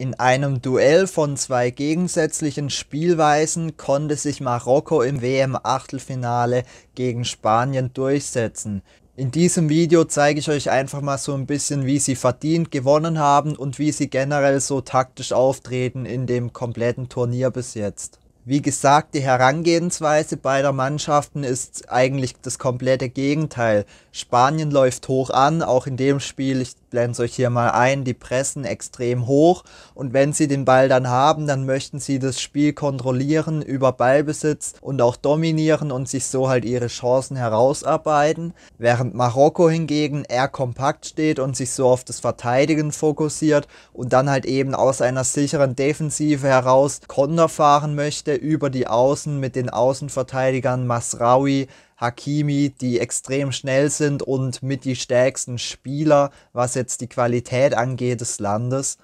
In einem Duell von zwei gegensätzlichen Spielweisen konnte sich Marokko im WM-Achtelfinale gegen Spanien durchsetzen. In diesem Video zeige ich euch einfach mal so ein bisschen, wie sie verdient gewonnen haben und wie sie generell so taktisch auftreten in dem kompletten Turnier bis jetzt. Wie gesagt, die Herangehensweise beider Mannschaften ist eigentlich das komplette Gegenteil. Spanien läuft hoch an, auch in dem Spiel, ich blende euch hier mal ein, die pressen extrem hoch und wenn sie den Ball dann haben, dann möchten sie das Spiel kontrollieren über Ballbesitz und auch dominieren und sich so halt ihre Chancen herausarbeiten, während Marokko hingegen eher kompakt steht und sich so auf das Verteidigen fokussiert und dann halt eben aus einer sicheren Defensive heraus Konter fahren möchte über die Außen mit den Außenverteidigern Masraoui, Hakimi, die extrem schnell sind und mit die stärksten Spieler, was jetzt die Qualität angeht des Landes.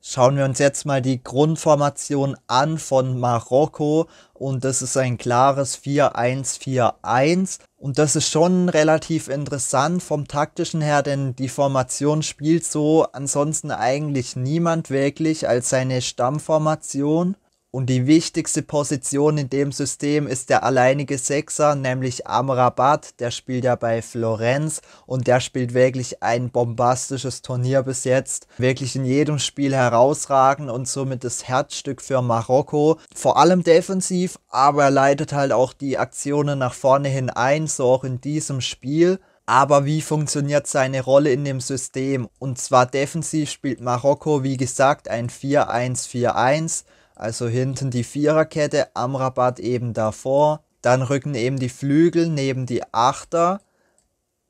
Schauen wir uns jetzt mal die Grundformation an von Marokko und das ist ein klares 4-1-4-1 und das ist schon relativ interessant vom taktischen her, denn die Formation spielt so ansonsten eigentlich niemand wirklich als seine Stammformation. Und die wichtigste Position in dem System ist der alleinige Sechser, nämlich Amrabat. Der spielt ja bei Florenz und der spielt wirklich ein bombastisches Turnier bis jetzt. Wirklich in jedem Spiel herausragend und somit das Herzstück für Marokko. Vor allem defensiv, aber er leitet halt auch die Aktionen nach vorne hin ein, so auch in diesem Spiel. Aber wie funktioniert seine Rolle in dem System? Und zwar defensiv spielt Marokko, wie gesagt, ein 4-1-4-1. Also hinten die Viererkette, Amrabat eben davor. Dann rücken eben die Flügel neben die Achter.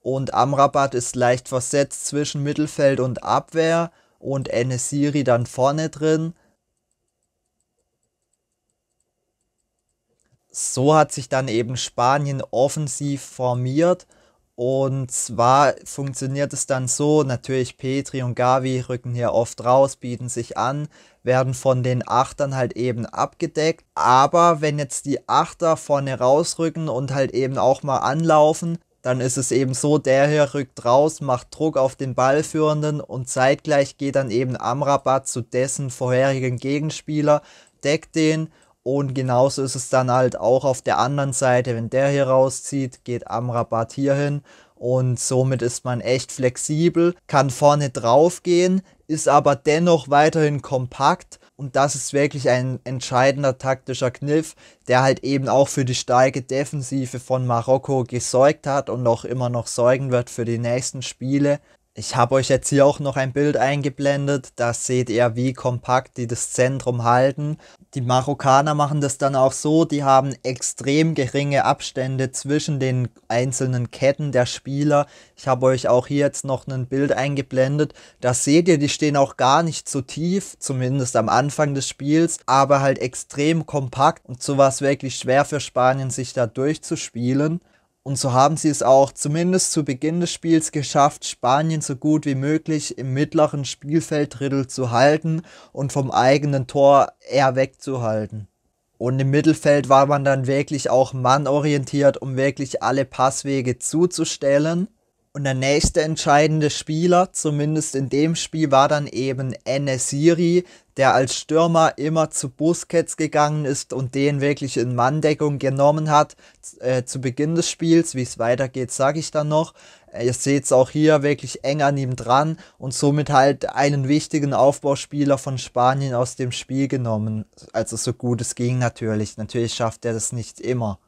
Und Amrabat ist leicht versetzt zwischen Mittelfeld und Abwehr. Und Enesiri dann vorne drin. So hat sich dann eben Spanien offensiv formiert und zwar funktioniert es dann so, natürlich Petri und Gavi rücken hier oft raus, bieten sich an, werden von den Achtern halt eben abgedeckt. Aber wenn jetzt die Achter vorne rausrücken und halt eben auch mal anlaufen, dann ist es eben so, der hier rückt raus, macht Druck auf den Ballführenden und zeitgleich geht dann eben Amrabat zu dessen vorherigen Gegenspieler, deckt den und genauso ist es dann halt auch auf der anderen Seite, wenn der hier rauszieht, geht Amrabat hier hin und somit ist man echt flexibel, kann vorne drauf gehen, ist aber dennoch weiterhin kompakt und das ist wirklich ein entscheidender taktischer Kniff, der halt eben auch für die starke Defensive von Marokko gesorgt hat und auch immer noch sorgen wird für die nächsten Spiele. Ich habe euch jetzt hier auch noch ein Bild eingeblendet. Da seht ihr, wie kompakt die das Zentrum halten. Die Marokkaner machen das dann auch so, die haben extrem geringe Abstände zwischen den einzelnen Ketten der Spieler. Ich habe euch auch hier jetzt noch ein Bild eingeblendet. Da seht ihr, die stehen auch gar nicht so tief, zumindest am Anfang des Spiels, aber halt extrem kompakt und so war es wirklich schwer für Spanien, sich da durchzuspielen. Und so haben sie es auch zumindest zu Beginn des Spiels geschafft, Spanien so gut wie möglich im mittleren Spielfelddrittel zu halten und vom eigenen Tor eher wegzuhalten. Und im Mittelfeld war man dann wirklich auch mannorientiert, um wirklich alle Passwege zuzustellen. Und der nächste entscheidende Spieler, zumindest in dem Spiel, war dann eben Enesiri, der als Stürmer immer zu Busquets gegangen ist und den wirklich in Manndeckung genommen hat äh, zu Beginn des Spiels. Wie es weitergeht, sage ich dann noch. Äh, ihr seht es auch hier wirklich eng an ihm dran und somit halt einen wichtigen Aufbauspieler von Spanien aus dem Spiel genommen. Also so gut es ging natürlich. Natürlich schafft er das nicht immer.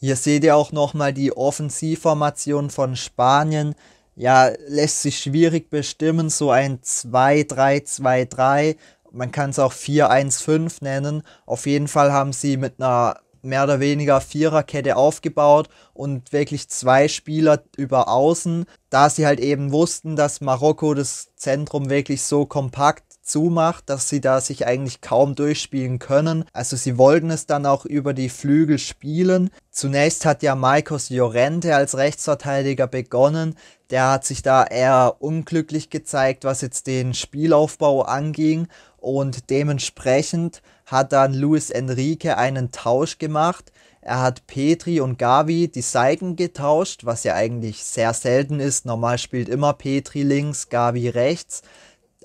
Hier seht ihr auch nochmal die Offensivformation von Spanien. Ja, lässt sich schwierig bestimmen, so ein 2-3-2-3. Man kann es auch 4-1-5 nennen. Auf jeden Fall haben sie mit einer mehr oder weniger Viererkette aufgebaut und wirklich zwei Spieler über Außen, da sie halt eben wussten, dass Marokko das Zentrum wirklich so kompakt zumacht, dass sie da sich eigentlich kaum durchspielen können. Also sie wollten es dann auch über die Flügel spielen. Zunächst hat ja Marcos Llorente als Rechtsverteidiger begonnen. Der hat sich da eher unglücklich gezeigt, was jetzt den Spielaufbau anging. Und dementsprechend hat dann Luis Enrique einen Tausch gemacht. Er hat Petri und Gavi die Seiten getauscht, was ja eigentlich sehr selten ist. Normal spielt immer Petri links, Gavi rechts.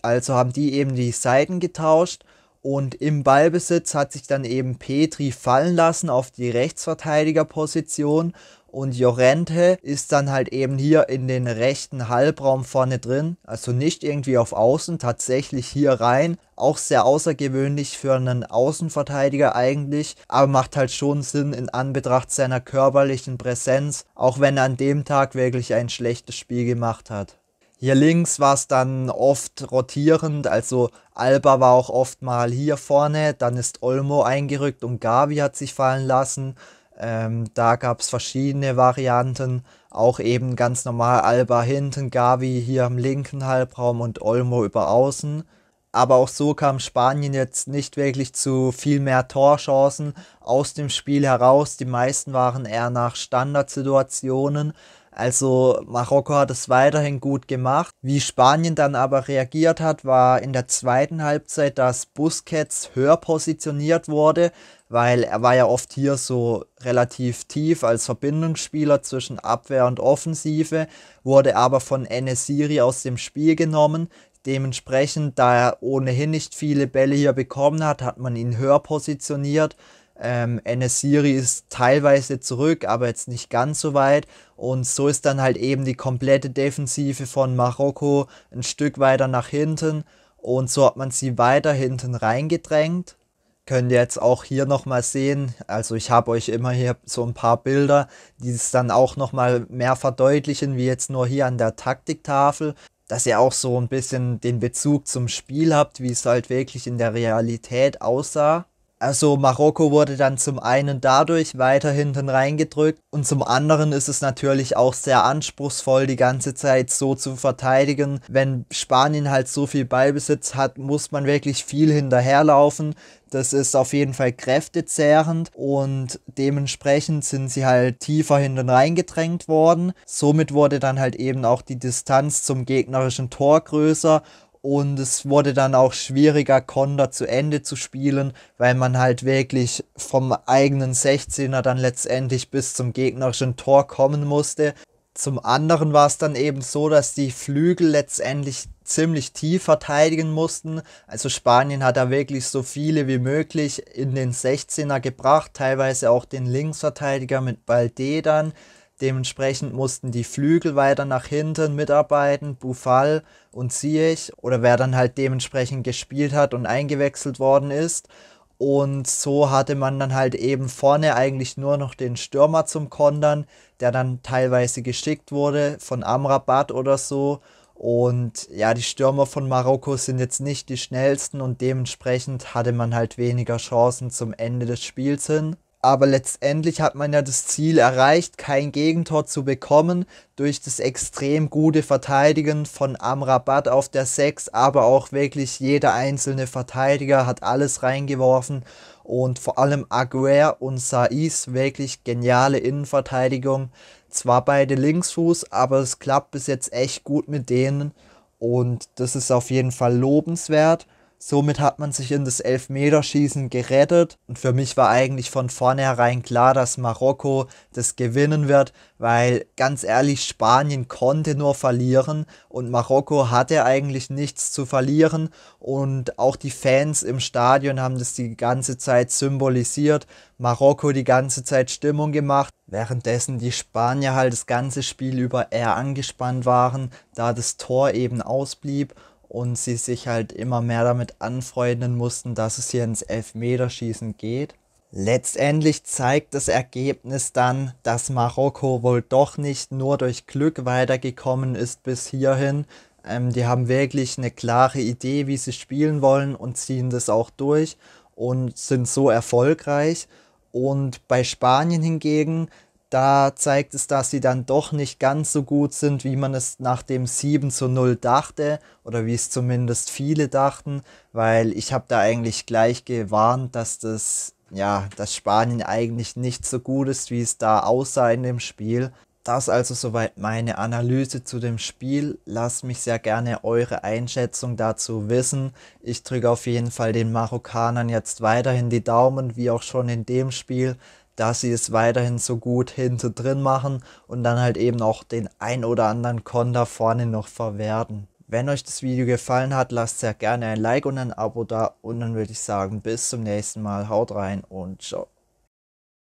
Also haben die eben die Seiten getauscht und im Ballbesitz hat sich dann eben Petri fallen lassen auf die Rechtsverteidigerposition und Jorente ist dann halt eben hier in den rechten Halbraum vorne drin, also nicht irgendwie auf Außen, tatsächlich hier rein. Auch sehr außergewöhnlich für einen Außenverteidiger eigentlich, aber macht halt schon Sinn in Anbetracht seiner körperlichen Präsenz, auch wenn er an dem Tag wirklich ein schlechtes Spiel gemacht hat. Hier links war es dann oft rotierend, also Alba war auch oft mal hier vorne, dann ist Olmo eingerückt und Gavi hat sich fallen lassen. Ähm, da gab es verschiedene Varianten, auch eben ganz normal Alba hinten, Gavi hier im linken Halbraum und Olmo über außen. Aber auch so kam Spanien jetzt nicht wirklich zu viel mehr Torchancen aus dem Spiel heraus. Die meisten waren eher nach Standardsituationen. Also Marokko hat es weiterhin gut gemacht. Wie Spanien dann aber reagiert hat, war in der zweiten Halbzeit, dass Busquets höher positioniert wurde, weil er war ja oft hier so relativ tief als Verbindungsspieler zwischen Abwehr und Offensive, wurde aber von Enesiri aus dem Spiel genommen. Dementsprechend, da er ohnehin nicht viele Bälle hier bekommen hat, hat man ihn höher positioniert ähm, ns ist teilweise zurück, aber jetzt nicht ganz so weit. Und so ist dann halt eben die komplette Defensive von Marokko ein Stück weiter nach hinten. Und so hat man sie weiter hinten reingedrängt. Könnt ihr jetzt auch hier nochmal sehen. Also ich habe euch immer hier so ein paar Bilder, die es dann auch nochmal mehr verdeutlichen, wie jetzt nur hier an der Taktiktafel dass ihr auch so ein bisschen den Bezug zum Spiel habt, wie es halt wirklich in der Realität aussah. Also Marokko wurde dann zum einen dadurch weiter hinten reingedrückt und zum anderen ist es natürlich auch sehr anspruchsvoll, die ganze Zeit so zu verteidigen. Wenn Spanien halt so viel Ballbesitz hat, muss man wirklich viel hinterherlaufen. Das ist auf jeden Fall kräftezehrend und dementsprechend sind sie halt tiefer hinten reingedrängt worden. Somit wurde dann halt eben auch die Distanz zum gegnerischen Tor größer und es wurde dann auch schwieriger, Konter zu Ende zu spielen, weil man halt wirklich vom eigenen 16er dann letztendlich bis zum gegnerischen Tor kommen musste. Zum anderen war es dann eben so, dass die Flügel letztendlich ziemlich tief verteidigen mussten. Also Spanien hat da wirklich so viele wie möglich in den 16er gebracht, teilweise auch den Linksverteidiger mit Balde dann. Dementsprechend mussten die Flügel weiter nach hinten mitarbeiten, Buffal und Ziech oder wer dann halt dementsprechend gespielt hat und eingewechselt worden ist. Und so hatte man dann halt eben vorne eigentlich nur noch den Stürmer zum Kontern, der dann teilweise geschickt wurde von Amrabat oder so. Und ja, die Stürmer von Marokko sind jetzt nicht die schnellsten und dementsprechend hatte man halt weniger Chancen zum Ende des Spiels hin aber letztendlich hat man ja das Ziel erreicht, kein Gegentor zu bekommen durch das extrem gute Verteidigen von Amrabat auf der 6, aber auch wirklich jeder einzelne Verteidiger hat alles reingeworfen und vor allem Aguer und Saiz wirklich geniale Innenverteidigung. Zwar beide Linksfuß, aber es klappt bis jetzt echt gut mit denen und das ist auf jeden Fall lobenswert. Somit hat man sich in das Elfmeterschießen gerettet und für mich war eigentlich von vornherein klar, dass Marokko das gewinnen wird, weil ganz ehrlich, Spanien konnte nur verlieren und Marokko hatte eigentlich nichts zu verlieren und auch die Fans im Stadion haben das die ganze Zeit symbolisiert, Marokko die ganze Zeit Stimmung gemacht, währenddessen die Spanier halt das ganze Spiel über eher angespannt waren, da das Tor eben ausblieb und sie sich halt immer mehr damit anfreunden mussten, dass es hier ins Elfmeterschießen geht. Letztendlich zeigt das Ergebnis dann, dass Marokko wohl doch nicht nur durch Glück weitergekommen ist bis hierhin. Ähm, die haben wirklich eine klare Idee, wie sie spielen wollen und ziehen das auch durch und sind so erfolgreich. Und bei Spanien hingegen da zeigt es, dass sie dann doch nicht ganz so gut sind, wie man es nach dem 7 zu 0 dachte oder wie es zumindest viele dachten, weil ich habe da eigentlich gleich gewarnt, dass das ja, dass Spanien eigentlich nicht so gut ist, wie es da aussah in dem Spiel. Das also soweit meine Analyse zu dem Spiel. Lasst mich sehr gerne eure Einschätzung dazu wissen. Ich drücke auf jeden Fall den Marokkanern jetzt weiterhin die Daumen, wie auch schon in dem Spiel, dass sie es weiterhin so gut hinten drin machen und dann halt eben auch den ein oder anderen Konter vorne noch verwerten. Wenn euch das Video gefallen hat, lasst sehr gerne ein Like und ein Abo da und dann würde ich sagen, bis zum nächsten Mal, haut rein und ciao.